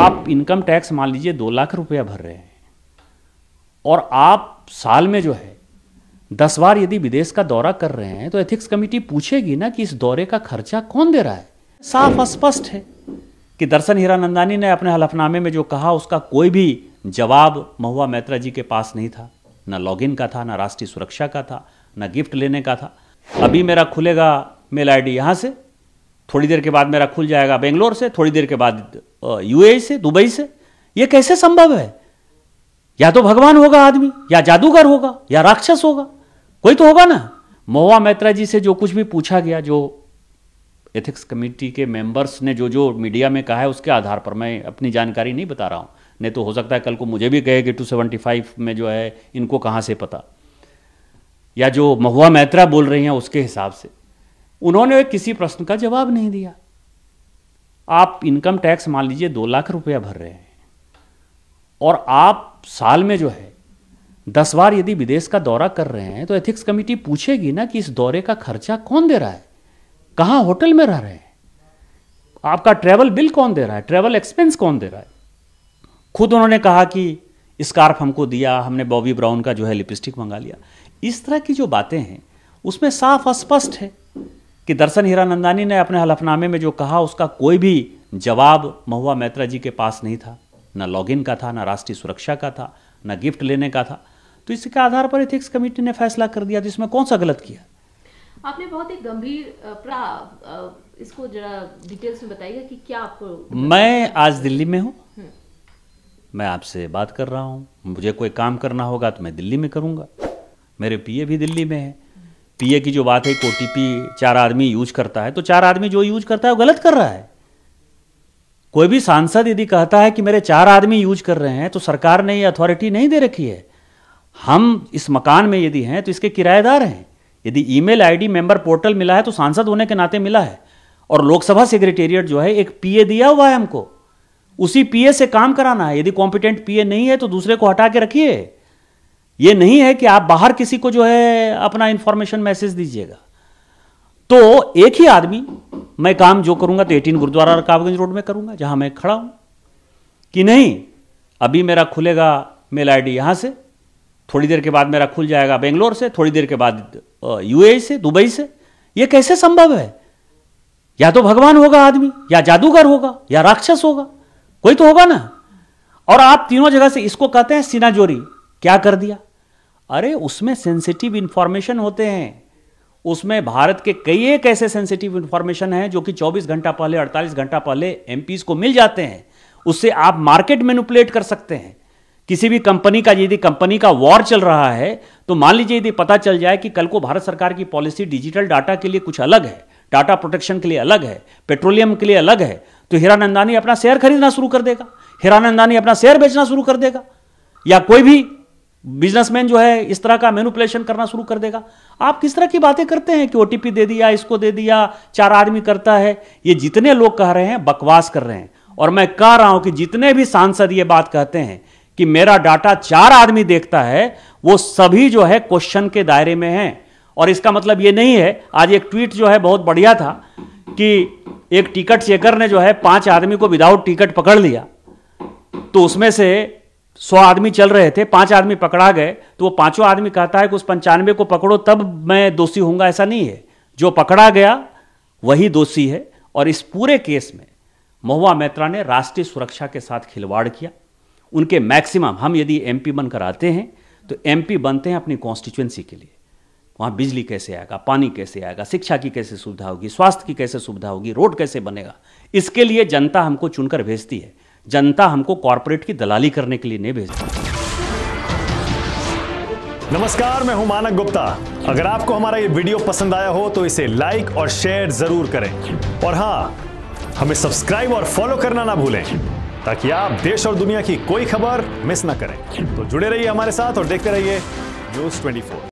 आप income tax मान लीजिए दो लाख रुपया भर रहे हैं और आप साल में जो है दस बार यदि विदेश का दौरा कर रहे हैं तो एथिक्स कमेटी पूछेगी ना कि इस दौरे का खर्चा कौन दे रहा है साफ स्पष्ट है कि दर्शन हीरा नंदानी ने अपने हलफनामे में जो कहा उसका कोई भी जवाब महुआ मैत्रा जी के पास नहीं था ना लॉगिन का था ना राष्ट्रीय सुरक्षा का था ना गिफ्ट लेने का था अभी मेरा खुलेगा मेल आईडी यहाँ से थोड़ी देर के बाद मेरा खुल जाएगा बेंगलोर से थोड़ी देर के बाद यूए से दुबई से यह कैसे संभव है या तो भगवान होगा आदमी या जादूगर होगा या राक्षस होगा कोई तो होगा ना मोवा मेहत्रा जी से जो कुछ भी पूछा गया जो एथिक्स कमेटी के मेंबर्स ने जो जो मीडिया में कहा है उसके आधार पर मैं अपनी जानकारी नहीं बता रहा हूं नहीं तो हो सकता है कल को मुझे भी कहे कि 275 में जो है इनको कहां से पता या जो महुआ मेहत्रा बोल रही हैं उसके हिसाब से उन्होंने किसी प्रश्न का जवाब नहीं दिया आप इनकम टैक्स मान लीजिए दो लाख रुपया भर रहे हैं और आप साल में जो है दस बार यदि विदेश का दौरा कर रहे हैं तो एथिक्स कमेटी पूछेगी ना कि इस दौरे का खर्चा कौन दे रहा है कहाँ होटल में रह रहे हैं आपका ट्रैवल बिल कौन दे रहा है ट्रैवल एक्सपेंस कौन दे रहा है खुद उन्होंने कहा कि स्कार्फ हमको दिया हमने बॉबी ब्राउन का जो है लिपस्टिक मंगा लिया इस तरह की जो बातें हैं उसमें साफ अस्पष्ट है कि दर्शन नंदानी ने अपने हलफनामे में जो कहा उसका कोई भी जवाब महुआ मैत्रा जी के पास नहीं था न लॉगिन का था न राष्ट्रीय सुरक्षा का था न गिफ्ट लेने का था तो इसके आधार पर एथिक्स कमेटी ने फैसला कर दिया तो इसमें कौन सा गलत किया आपने बहुत ही गंभीर इसको जरा डिटेल्स में बताइएगा कि क्या आपको मैं आज दिल्ली में हूँ हम्म। मैं आपसे बात कर रहा हूँ मुझे कोई काम करना होगा तो मैं दिल्ली में करूँगा मेरे पीए भी दिल्ली में है पीए की जो बात है एक चार आदमी यूज करता है तो चार आदमी जो यूज करता है वो गलत कर रहा है कोई भी सांसद यदि कहता है कि मेरे चार आदमी यूज कर रहे हैं तो सरकार ने ये अथॉरिटी नहीं दे रखी है हम इस मकान में यदि हैं तो इसके किराएदार हैं यदि ईमेल आईडी मेंबर पोर्टल मिला है तो सांसद होने के नाते मिला है और लोकसभा सेक्रेटेरिएट जो है एक पीए दिया हुआ है हमको उसी पीए से काम कराना है यदि कॉम्पिटेंट पीए नहीं है तो दूसरे को हटा के रखिए ये नहीं है कि आप बाहर किसी को जो है अपना इंफॉर्मेशन मैसेज दीजिएगा तो एक ही आदमी मैं काम जो करूंगा तो एटीन गुरुद्वारा रकाबगंज रोड में करूंगा जहां मैं खड़ा हूं कि नहीं अभी मेरा खुलेगा मेल आईडी यहां से थोड़ी देर के बाद मेरा खुल जाएगा बेंगलोर से थोड़ी देर के बाद यूए e से दुबई से यह कैसे संभव है या तो भगवान होगा आदमी या जादूगर होगा या राक्षस होगा कोई तो होगा ना और आप तीनों जगह से इसको कहते हैं सिनाजोरी क्या कर दिया अरे उसमें सेंसिटिव इंफॉर्मेशन होते हैं उसमें भारत के कई एक ऐसे सेंसिटिव इंफॉर्मेशन हैं जो कि 24 घंटा पहले 48 घंटा पहले एम को मिल जाते हैं उससे आप मार्केट मेनुपुलेट कर सकते हैं किसी भी कंपनी का यदि कंपनी का वॉर चल रहा है तो मान लीजिए यदि पता चल जाए कि कल को भारत सरकार की पॉलिसी डिजिटल डाटा के लिए कुछ अलग है डाटा प्रोटेक्शन के लिए अलग है पेट्रोलियम के लिए अलग है तो हीरानंदानी अपना शेयर खरीदना शुरू कर देगा हीरानंदानी अपना शेयर बेचना शुरू कर देगा या कोई भी बिजनेसमैन जो है इस तरह का मेनुपलेशन करना शुरू कर देगा आप किस तरह की बातें करते हैं कि ओ दे दिया इसको दे दिया चार आदमी करता है ये जितने लोग कह रहे हैं बकवास कर रहे हैं और मैं कह रहा हूं कि जितने भी सांसद ये बात कहते हैं कि मेरा डाटा चार आदमी देखता है वो सभी जो है क्वेश्चन के दायरे में हैं और इसका मतलब ये नहीं है आज एक ट्वीट जो है बहुत बढ़िया था कि एक टिकट चेकर ने जो है पांच आदमी को विदाउट टिकट पकड़ लिया तो उसमें से सौ आदमी चल रहे थे पांच आदमी पकड़ा गए तो वो पांचों आदमी कहता है कि उस पंचानवे को पकड़ो तब मैं दोषी हूंगा ऐसा नहीं है जो पकड़ा गया वही दोषी है और इस पूरे केस में महुआ मेहत्रा ने राष्ट्रीय सुरक्षा के साथ खिलवाड़ किया उनके मैक्सिमम हम यदि पी बनकर आते हैं तो एमपी बनते हैं अपनी कॉन्स्टिट्यूंसी के लिए वहाँ बिजली कैसे आएगा पानी कैसे आएगा शिक्षा की कैसे सुविधा होगी स्वास्थ्य की कैसे सुविधा होगी रोड कैसे बनेगा इसके लिए जनता हमको चुनकर भेजती है जनता हमको कॉरपोरेट की दलाली करने के लिए नहीं भेजती नमस्कार मैं हूं मानक गुप्ता अगर आपको हमारा ये वीडियो पसंद आया हो तो इसे लाइक और शेयर जरूर करें और हाँ हमें सब्सक्राइब और फॉलो करना ना भूलें ताकि आप देश और दुनिया की कोई खबर मिस ना करें तो जुड़े रहिए हमारे साथ और देखते रहिए न्यूज ट्वेंटी